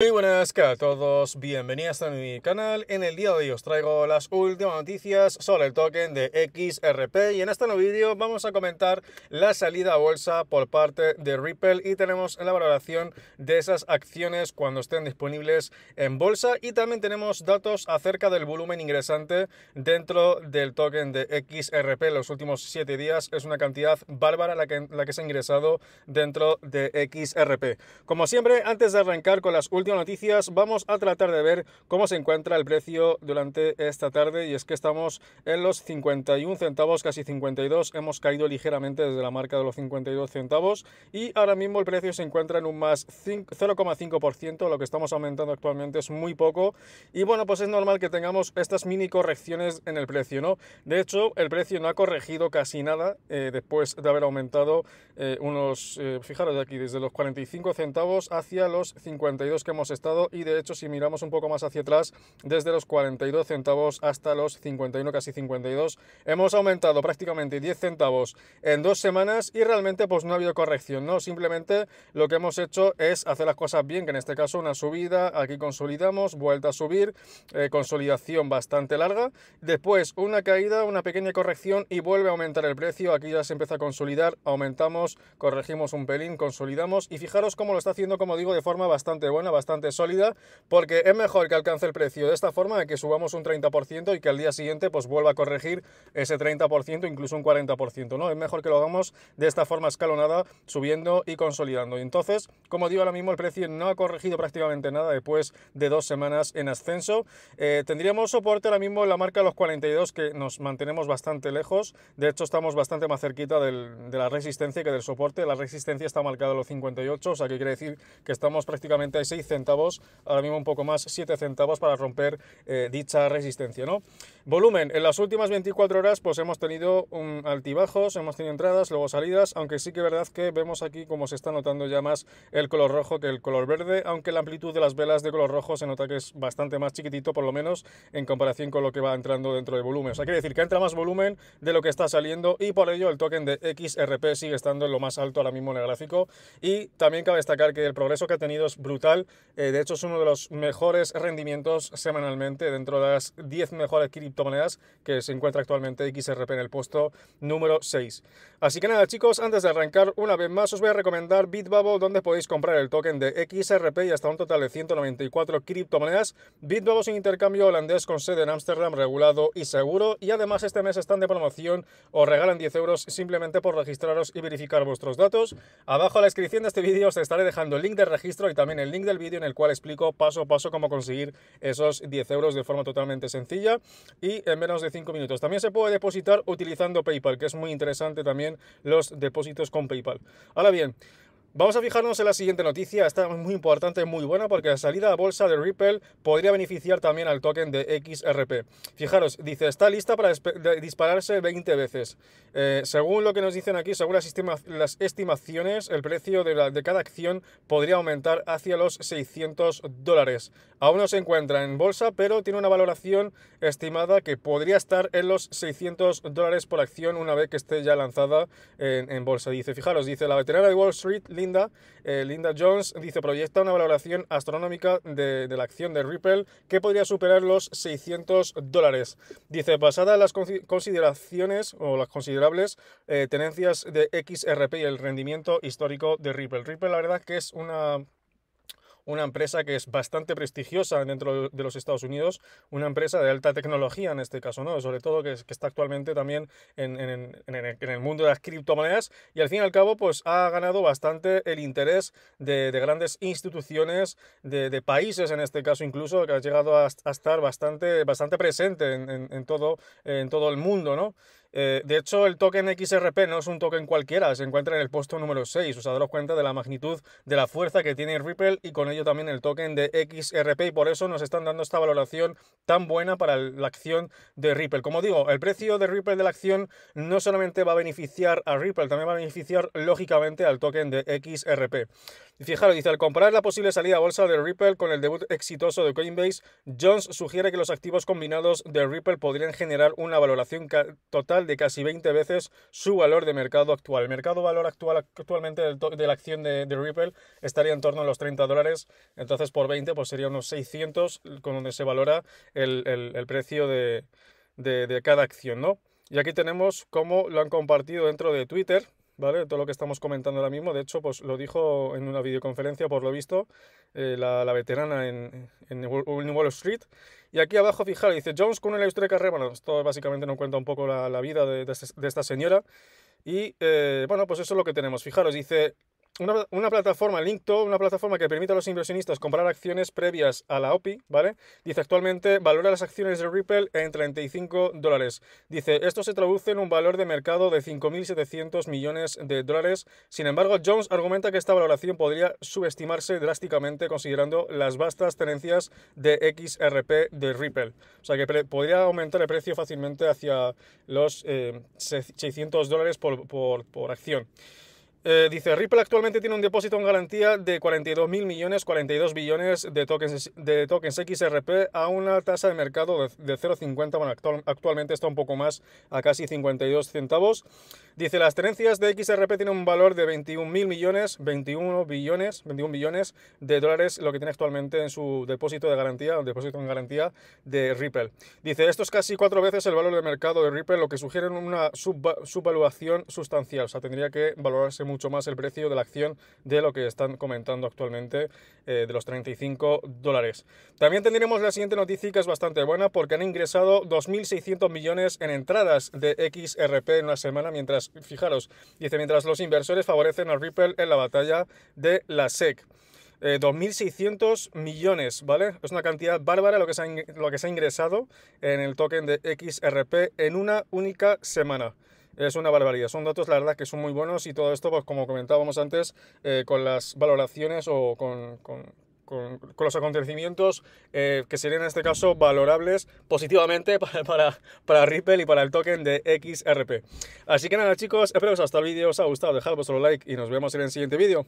Muy buenas a todos, bienvenidos a mi canal. En el día de hoy os traigo las últimas noticias sobre el token de XRP y en este nuevo vídeo vamos a comentar la salida a bolsa por parte de Ripple y tenemos la valoración de esas acciones cuando estén disponibles en bolsa y también tenemos datos acerca del volumen ingresante dentro del token de XRP los últimos siete días. Es una cantidad bárbara la que, la que se ha ingresado dentro de XRP. Como siempre, antes de arrancar con las últimas noticias, vamos a tratar de ver cómo se encuentra el precio durante esta tarde y es que estamos en los 51 centavos, casi 52, hemos caído ligeramente desde la marca de los 52 centavos y ahora mismo el precio se encuentra en un más 0,5%, lo que estamos aumentando actualmente es muy poco y bueno, pues es normal que tengamos estas mini correcciones en el precio, ¿no? De hecho, el precio no ha corregido casi nada eh, después de haber aumentado eh, unos, eh, fijaros aquí, desde los 45 centavos hacia los 52 que hemos estado y de hecho si miramos un poco más hacia atrás, desde los 42 centavos hasta los 51, casi 52, hemos aumentado prácticamente 10 centavos en dos semanas y realmente pues no ha habido corrección, ¿no? Simplemente lo que hemos hecho es hacer las cosas bien, que en este caso una subida, aquí consolidamos, vuelta a subir, eh, consolidación bastante larga, después una caída, una pequeña corrección y vuelve a aumentar el precio, aquí ya se empieza a consolidar, aumentamos, corregimos un pelín, consolidamos y fijaros cómo lo está haciendo, como digo, de forma bastante buena, bastante sólida, porque es mejor que alcance el precio de esta forma que subamos un 30% y que al día siguiente pues vuelva a corregir ese 30%, incluso un 40%, ¿no? Es mejor que lo hagamos de esta forma escalonada, subiendo y consolidando. y Entonces, como digo, ahora mismo el precio no ha corregido prácticamente nada después de dos semanas en ascenso. Eh, tendríamos soporte ahora mismo en la marca los 42, que nos mantenemos bastante lejos. De hecho, estamos bastante más cerquita de la resistencia que del soporte. La resistencia está marcada a los 58, o sea que quiere decir que estamos prácticamente a 6 centavos, ahora mismo un poco más, 7 centavos para romper eh, dicha resistencia. ¿no? Volumen, en las últimas 24 horas pues hemos tenido un altibajos, hemos tenido entradas, luego salidas, aunque sí que es verdad que vemos aquí como se está notando ya más el color rojo que el color verde, aunque la amplitud de las velas de color rojo se nota que es bastante más chiquitito, por lo menos en comparación con lo que va entrando dentro de volumen. O sea, quiere decir que entra más volumen de lo que está saliendo y por ello el token de XRP sigue estando en lo más alto ahora mismo en el gráfico. Y también cabe destacar que el progreso que ha tenido es brutal eh, de hecho, es uno de los mejores rendimientos semanalmente dentro de las 10 mejores criptomonedas que se encuentra actualmente XRP en el puesto número 6. Así que nada, chicos, antes de arrancar, una vez más os voy a recomendar Bitbubble donde podéis comprar el token de XRP y hasta un total de 194 criptomonedas. Bitbubble es un intercambio holandés con sede en Ámsterdam, regulado y seguro. Y además, este mes están de promoción, os regalan 10 euros simplemente por registraros y verificar vuestros datos. Abajo en la descripción de este vídeo os estaré dejando el link de registro y también el link del en el cual explico paso a paso cómo conseguir esos 10 euros de forma totalmente sencilla y en menos de 5 minutos. También se puede depositar utilizando PayPal, que es muy interesante también los depósitos con PayPal. Ahora bien, Vamos a fijarnos en la siguiente noticia, esta es muy importante, muy buena, porque la salida a bolsa de Ripple podría beneficiar también al token de XRP. Fijaros, dice, está lista para dispararse 20 veces. Eh, según lo que nos dicen aquí, según las, estimaciones, el precio de, cada acción podría aumentar hacia los 600 dólares. Aún no se encuentra en bolsa, pero tiene una valoración estimada que podría estar en los 600 dólares por acción una vez que esté ya lanzada en, bolsa. Dice, fijaros, dice, la veterana de Wall Street, eh, Linda, Jones, dice, proyecta una valoración astronómica de, la acción de Ripple que podría superar los 600 dólares. Dice, basada en las consideraciones o las considerables eh, tenencias de XRP y el rendimiento histórico de Ripple. Ripple, la verdad, que es una una empresa que es bastante prestigiosa dentro de los Estados Unidos, una empresa de alta tecnología en este caso, ¿no? Sobre todo que, que está actualmente también en, el, mundo de las criptomonedas y al fin y al cabo pues ha ganado bastante el interés de, grandes instituciones, de, países en este caso incluso, que ha llegado a, estar bastante, bastante presente en, todo, en todo el mundo, ¿no? Eh, de hecho, el token XRP no es un token cualquiera, se encuentra en el puesto número 6, o sea, daros cuenta de la magnitud de la fuerza que tiene Ripple y con ello también el token de XRP y por eso nos están dando esta valoración tan buena para la acción de Ripple. Como digo, el precio de Ripple de la acción no solamente va a beneficiar a Ripple, también va a beneficiar lógicamente al token de XRP. Fijaros, dice, al comparar la posible salida a bolsa de Ripple con el debut exitoso de Coinbase, Jones sugiere que los activos combinados de Ripple podrían generar una valoración total de casi 20 veces su valor de mercado actual. El mercado valor actual actualmente de la acción de, Ripple estaría en torno a los 30 dólares, entonces por 20 pues sería unos 600 con donde se valora el, el, precio de, de cada acción, ¿no? Y aquí tenemos cómo lo han compartido dentro de Twitter, ¿vale? Todo lo que estamos comentando ahora mismo, de hecho, pues lo dijo en una videoconferencia, por lo visto, eh, la, veterana en, en, Wall Street. Y aquí abajo, fijaros, dice Jones con una de carrera. Bueno, esto básicamente nos cuenta un poco la, vida de, esta señora. Y eh, bueno, pues eso es lo que tenemos. Fijaros, dice una, plataforma, Linkto, una plataforma que permite a los inversionistas comprar acciones previas a la OPI, ¿vale? Dice, actualmente valora las acciones de Ripple en 35 dólares. Dice, esto se traduce en un valor de mercado de 5.700 millones de dólares. Sin embargo, Jones argumenta que esta valoración podría subestimarse drásticamente considerando las vastas tenencias de XRP de Ripple. O sea que podría aumentar el precio fácilmente hacia los 600 eh, dólares por, por, por acción. Eh, dice, Ripple actualmente tiene un depósito en garantía de 42.000 millones, 42 billones de tokens, de tokens XRP a una tasa de mercado de, 0,50. Bueno, actualmente está un poco más, a casi 52 centavos. Dice, las tenencias de XRP tienen un valor de 21.000 millones, 21 billones, 21 billones de dólares, lo que tiene actualmente en su depósito de garantía, el depósito en garantía de Ripple. Dice, esto es casi cuatro veces el valor de mercado de Ripple, lo que sugiere una subvaluación sustancial. O sea, tendría que valorarse mucho más el precio de la acción de lo que están comentando actualmente eh, de los 35 dólares. También tendremos la siguiente noticia que es bastante buena porque han ingresado 2.600 millones en entradas de XRP en una semana, mientras, fijaros, dice, mientras los inversores favorecen al Ripple en la batalla de la e eh, SEC. 2.600 millones, ¿vale? Es una cantidad bárbara lo que se ha ingresado en el token de XRP en una única semana es una barbaridad. Son datos, la verdad, que son muy buenos y todo esto, pues como comentábamos antes, eh, con las valoraciones o con, los acontecimientos eh, que serían en este caso valorables positivamente para, para, Ripple y para el token de XRP. Así que nada chicos, espero que hasta el vídeo os haya gustado, dejad vuestro like y nos vemos en el siguiente vídeo.